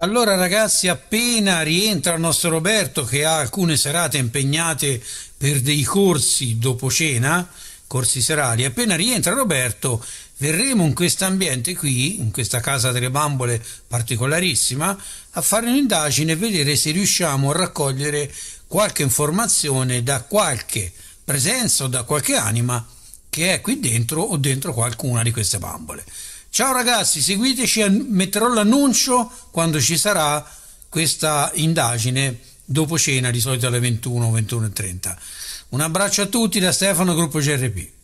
Allora ragazzi, appena rientra il nostro Roberto che ha alcune serate impegnate per dei corsi dopo cena, corsi serali, appena rientra Roberto verremo in questo ambiente qui, in questa casa delle bambole particolarissima, a fare un'indagine e vedere se riusciamo a raccogliere qualche informazione da qualche presenza o da qualche anima che è qui dentro o dentro qualcuna di queste bambole. Ciao ragazzi, seguiteci, metterò l'annuncio quando ci sarà questa indagine dopo cena, di solito alle 21, 21.30. Un abbraccio a tutti da Stefano Gruppo GRP.